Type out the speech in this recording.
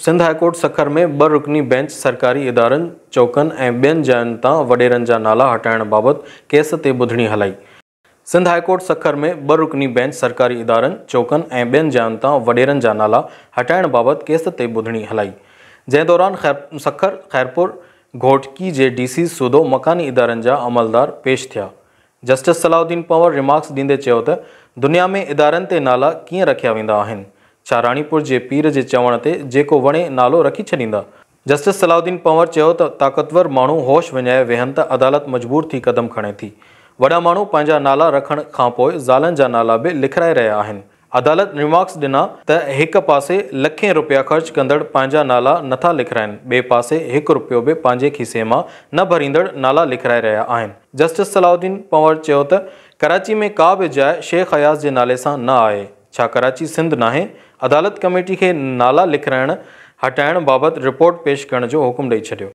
Sindh high court Sukkur में ब रुकनी bench सरकारी इदारनि चौकनि ऐं ॿियनि जायुनि तां जा नाला हटाने बाबति केस ते ॿुधणी हलाई सिंध हाईकोर्ट सखर में ब रुकनी बेंच सरकारी इदारनि चौकनि ए ॿियनि जायुनि तां वॾेरनि जा नाला हटाने बाबति केस ते ॿुधणी हलाई जंहिं दौरान ख़ैर सखर ख़ैरपुर घोटकी जे डी सी सूदो मकानी इदारनि जा अमलदार पेश थिया जस्टिस सलाउद्दीन पंवर रिमार्क्स ॾींदे दुनिया में इदारनि ते नाला कि रखा वेंदा आहिनि छा राणीपुर जे पीर जे चवण ते जेको वणे नालो रखी छॾींदा जस्टिस सलाउद्दीन पंवर चयो त ताक़तवर माण्हू होश विञाए वेहनि त अदालत मजबूर थी क़दम खणे थी वॾा माण्हू पंहिंजा नाला रखण खां पोइ ज़ालनि जा नाला बि लिखाए रहिया आहिनि अदालत रिमार्क्स ॾिना त हिकु पासे लखे रुपया ख़र्च कंदड़ पंहिंजा नाला नथा लिखाइनि ॿिए पासे हिकु रुपियो बि पंहिंजे खीसे मां न भरींदड़ नाला लिखाए रहिया आहिनि जस्टिस सलाउद्दीन पंवर चयो त कराची में का बि जाइ शेख अयाज़ जे नाले सां न आहे छा कराची सिंध नाहे अदालत कमेटी खे नाला लिखाइणु हटाइण बाबति रिपोर्ट पेश करण जो हुकुम ॾेई छॾियो